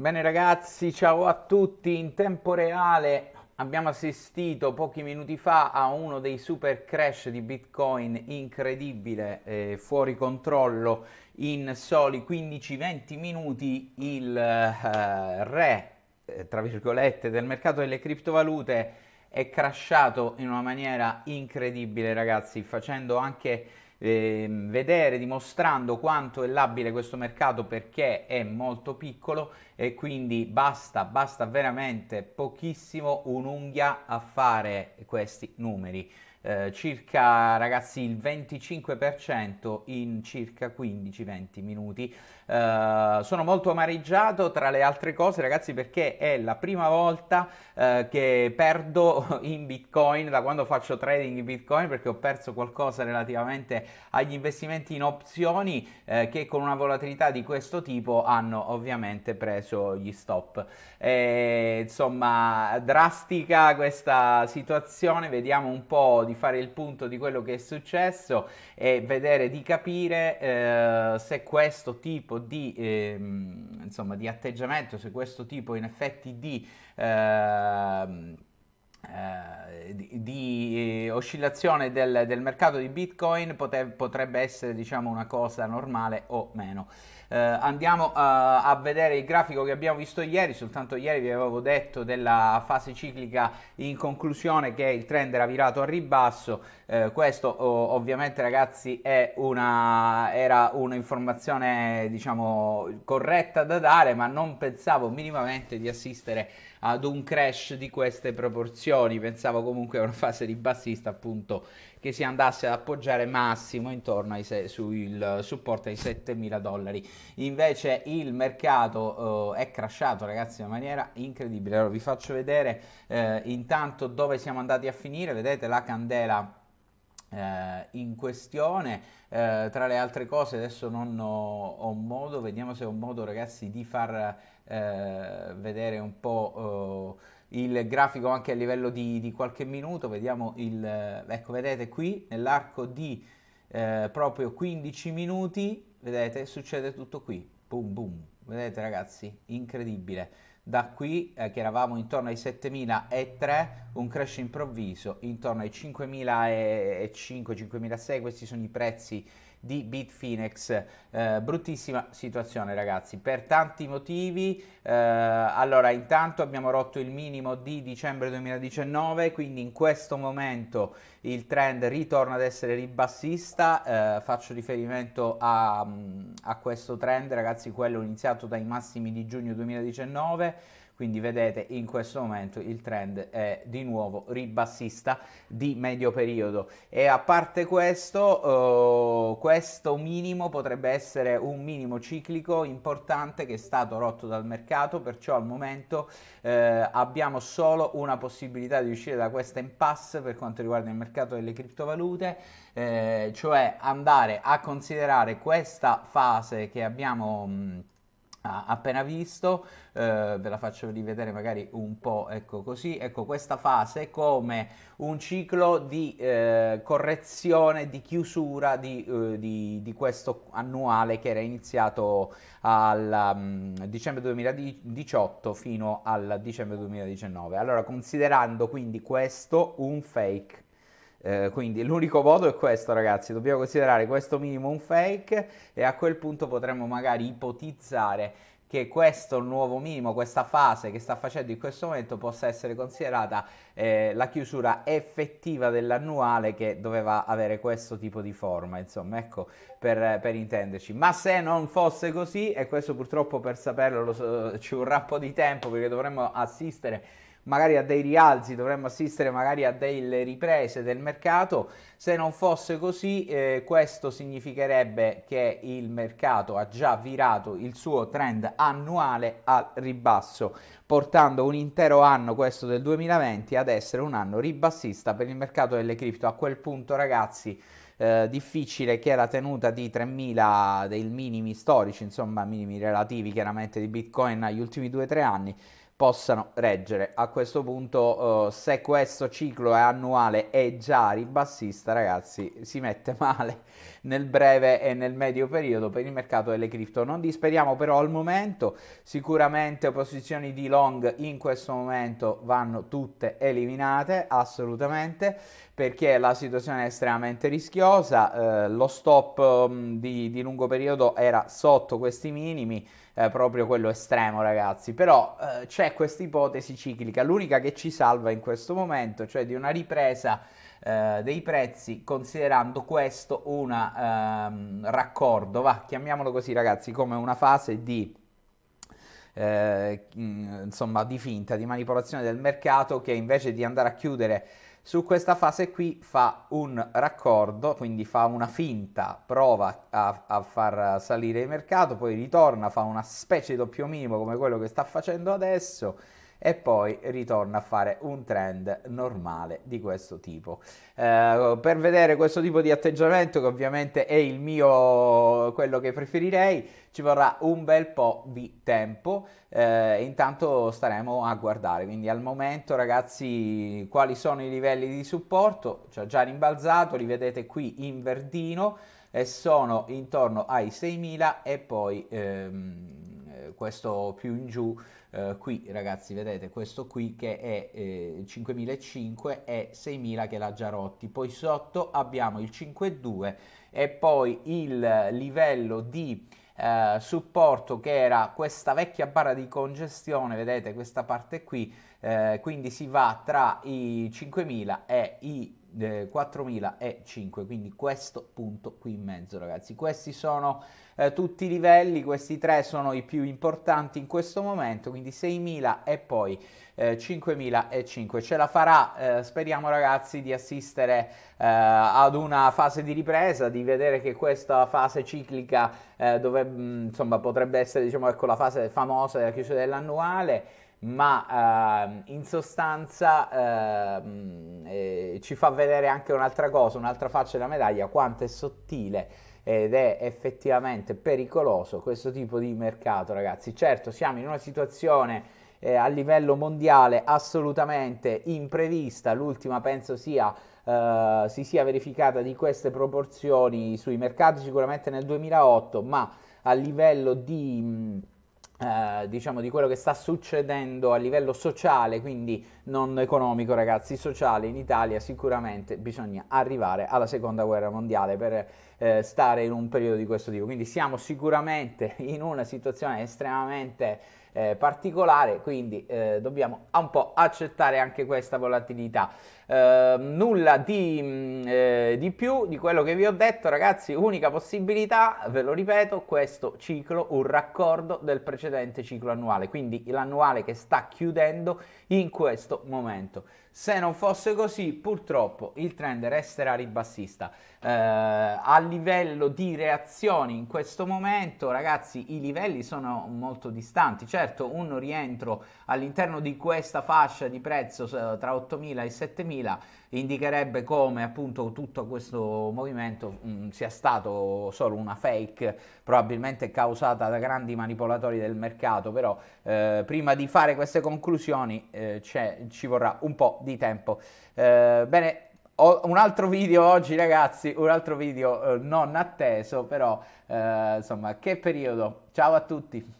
Bene ragazzi, ciao a tutti. In tempo reale abbiamo assistito pochi minuti fa a uno dei super crash di Bitcoin incredibile, eh, fuori controllo. In soli 15-20 minuti il eh, re, eh, tra virgolette, del mercato delle criptovalute è crashato in una maniera incredibile ragazzi, facendo anche eh, vedere dimostrando quanto è labile questo mercato perché è molto piccolo e quindi basta, basta veramente pochissimo un'unghia a fare questi numeri. Eh, circa ragazzi il 25% in circa 15-20 minuti. Eh, sono molto amareggiato tra le altre cose ragazzi perché è la prima volta eh, che perdo in bitcoin da quando faccio trading in bitcoin perché ho perso qualcosa relativamente agli investimenti in opzioni eh, che con una volatilità di questo tipo hanno ovviamente preso gli stop. insomma drastica questa situazione, vediamo un po' di fare il punto di quello che è successo e vedere di capire eh, se questo tipo di, eh, insomma, di atteggiamento, se questo tipo in effetti di... Ehm, eh, di, di oscillazione del, del, mercato di Bitcoin potev- potrebbe essere diciamo, una cosa normale o meno. Eh, andiamo eh, a vedere il grafico che abbiamo visto ieri, soltanto ieri vi avevo detto della fase ciclica in conclusione che il trend era virato a ribasso, eh, questo ovviamente ragazzi una, era un'informazione diciamo corretta da dare ma non pensavo minimamente di assistere ad un crash di queste proporzioni, pensavo comunque a una fase di bassista appunto che si andasse ad appoggiare massimo intorno ai se- sul supporto ai 7.000 dollari. Invece il mercato eh, è crashato ragazzi in maniera incredibile. Allora vi faccio vedere eh, intanto dove siamo andati a finire, vedete la candela eh, in questione eh, tra le altre cose adesso non ho, ho, modo vediamo se ho modo ragazzi di far eh, vedere un po' eh, il grafico anche a livello di, di qualche minuto vediamo il ecco vedete qui nell'arco di eh, proprio 15 minuti vedete succede tutto qui boom boom vedete ragazzi incredibile da qui eh, che eravamo intorno ai 7003 un crash improvviso intorno ai 5005 5006 questi sono i prezzi di Bitfinex. Eh, bruttissima situazione ragazzi, per tanti motivi. Eh, allora, intanto abbiamo rotto il minimo di dicembre 2019, quindi in questo momento il trend ritorna ad essere ribassista. Eh, faccio riferimento a, mm, a questo trend, ragazzi, quello iniziato dai massimi di giugno 2019 quindi vedete in questo momento il trend è di nuovo ribassista di medio periodo e a parte questo eh, questo minimo potrebbe essere un minimo ciclico importante che è stato rotto dal mercato perciò al momento eh, abbiamo solo una possibilità di uscire da questa impasse per quanto riguarda il mercato delle criptovalute eh, cioè andare a considerare questa fase che abbiamo mh, appena visto eh, ve la faccio rivedere magari un po' ecco così ecco questa fase come un ciclo di eh, correzione di chiusura di, eh, di, di, questo annuale che era iniziato al um, dicembre 2018 fino al dicembre 2019 allora considerando quindi questo un fake eh, quindi l'unico modo è questo, ragazzi. Dobbiamo considerare questo minimo un fake e a quel punto potremmo magari ipotizzare che questo nuovo minimo, questa fase che sta facendo in questo momento possa essere considerata eh, la chiusura effettiva dell'annuale che doveva avere questo tipo di forma, insomma, ecco per, per intenderci. Ma se non fosse così, e questo purtroppo per saperlo so, ci vorrà un po' di tempo perché dovremmo assistere magari a dei rialzi, dovremmo assistere magari a delle riprese del mercato. Se non fosse così, eh, questo significherebbe che il mercato ha già virato il suo trend annuale al ribasso, portando un intero anno, questo del 2020, ad essere un anno ribassista per il mercato delle cripto. A quel punto, ragazzi, eh, difficile che la tenuta di 3.000 dei minimi storici, insomma minimi relativi chiaramente di Bitcoin agli ultimi 2-3 anni, possano reggere. A questo punto, eh, se questo ciclo è annuale e già ribassista, ragazzi, si mette male nel breve e nel medio periodo per il mercato delle cripto. Non disperiamo però al momento, sicuramente posizioni di long in questo momento vanno tutte eliminate, assolutamente, perché la situazione è estremamente rischiosa, eh, lo stop mh, mm, di, di lungo periodo era sotto questi minimi, eh, proprio quello estremo, ragazzi. Però eh, c'è questa ipotesi ciclica, l'unica che ci salva in questo momento, cioè di una ripresa eh, dei prezzi, considerando questo un ehm, raccordo, va, chiamiamolo così ragazzi, come una fase di... Eh, insomma di finta di manipolazione del mercato che invece di andare a chiudere su questa fase qui fa un raccordo, quindi fa una finta, prova a, a, far salire il mercato, poi ritorna, fa una specie di doppio minimo come quello che sta facendo adesso e poi ritorna a fare un trend normale di questo tipo. Eh, per vedere questo tipo di atteggiamento, che ovviamente è il mio, quello che preferirei, ci vorrà un bel po' di tempo. Eh, intanto staremo a guardare. Quindi al momento, ragazzi, quali sono i livelli di supporto? Ci ha già rimbalzato, li vedete qui in verdino e sono intorno ai 6.000 e poi ehm, eh, questo più in giù eh, qui ragazzi vedete questo qui che è eh, 5.500 e 6.000 che l'ha già rotti, poi sotto abbiamo il 5.2 e poi il livello di eh, supporto che era questa vecchia barra di congestione, vedete questa parte qui eh, quindi si va tra i 5.000 e i 4005 eh, quindi questo punto qui in mezzo ragazzi questi sono eh, tutti i livelli questi tre sono i più importanti in questo momento quindi 6000 e poi eh, 5005 ce la farà eh, speriamo ragazzi di assistere eh, ad una fase di ripresa di vedere che questa fase ciclica eh, dove, mh, insomma potrebbe essere diciamo ecco la fase famosa della chiusura dell'annuale ma eh, in sostanza ehm, eh, ci fa vedere anche un'altra cosa, un'altra faccia della medaglia, quanto è sottile ed è effettivamente pericoloso questo tipo di mercato, ragazzi. Certo, siamo in una situazione eh, a livello mondiale assolutamente imprevista, l'ultima penso sia eh, si sia verificata di queste proporzioni sui mercati sicuramente nel 2008, ma a livello di mh, eh, diciamo di quello che sta succedendo a livello sociale, quindi non economico, ragazzi, sociale in Italia, sicuramente bisogna arrivare alla seconda guerra mondiale per eh, stare in un periodo di questo tipo. Quindi siamo sicuramente in una situazione estremamente eh, particolare, quindi eh, dobbiamo un po' accettare anche questa volatilità. Eh, nulla di, mm, eh, di più di quello che vi ho detto, ragazzi, unica possibilità, ve lo ripeto, questo ciclo, un raccordo del precedente ciclo annuale, quindi l'annuale che sta chiudendo in questo momento. Se non fosse così, purtroppo il trend resterà ribassista. Eh, a livello di reazioni in questo momento, ragazzi, i livelli sono molto distanti. Certo, un rientro all'interno di questa fascia di prezzo eh, tra 8.000 e 7.000 indicherebbe come appunto tutto questo movimento mh, mm, sia stato solo una fake, probabilmente causata da grandi manipolatori del mercato, però eh, prima di fare queste conclusioni eh, ci vorrà un po' di tempo. Eh, bene, ho un altro video oggi ragazzi, un altro video eh, non atteso, però eh, insomma che periodo. Ciao a tutti!